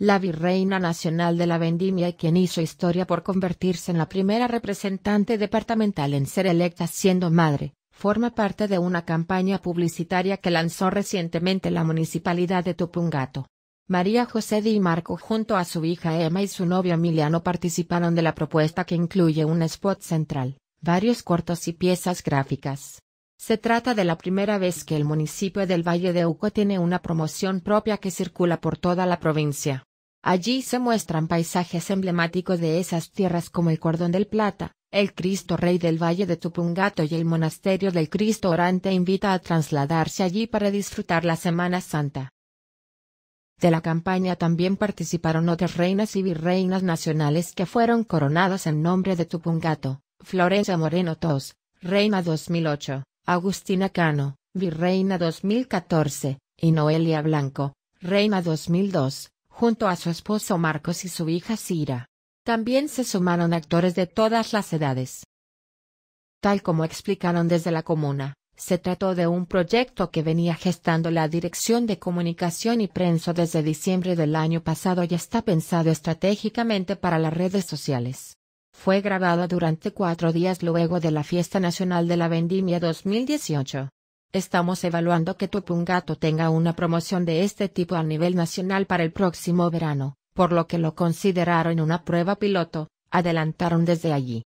la virreina nacional de la vendimia y quien hizo historia por convertirse en la primera representante departamental en ser electa siendo madre, forma parte de una campaña publicitaria que lanzó recientemente la municipalidad de Tupungato. María José Di Marco junto a su hija Emma y su novio Emiliano participaron de la propuesta que incluye un spot central, varios cortos y piezas gráficas. Se trata de la primera vez que el municipio del Valle de Uco tiene una promoción propia que circula por toda la provincia. Allí se muestran paisajes emblemáticos de esas tierras como el Cordón del Plata, el Cristo Rey del Valle de Tupungato y el Monasterio del Cristo Orante invita a trasladarse allí para disfrutar la Semana Santa. De la campaña también participaron otras reinas y virreinas nacionales que fueron coronadas en nombre de Tupungato, Florencia Moreno Tos, Reina 2008, Agustina Cano, Virreina 2014, y Noelia Blanco, Reina 2002 junto a su esposo Marcos y su hija Cira. También se sumaron actores de todas las edades. Tal como explicaron desde la comuna, se trató de un proyecto que venía gestando la Dirección de Comunicación y Prensa desde diciembre del año pasado y está pensado estratégicamente para las redes sociales. Fue grabado durante cuatro días luego de la Fiesta Nacional de la Vendimia 2018. Estamos evaluando que Tupungato tenga una promoción de este tipo a nivel nacional para el próximo verano, por lo que lo consideraron una prueba piloto, adelantaron desde allí.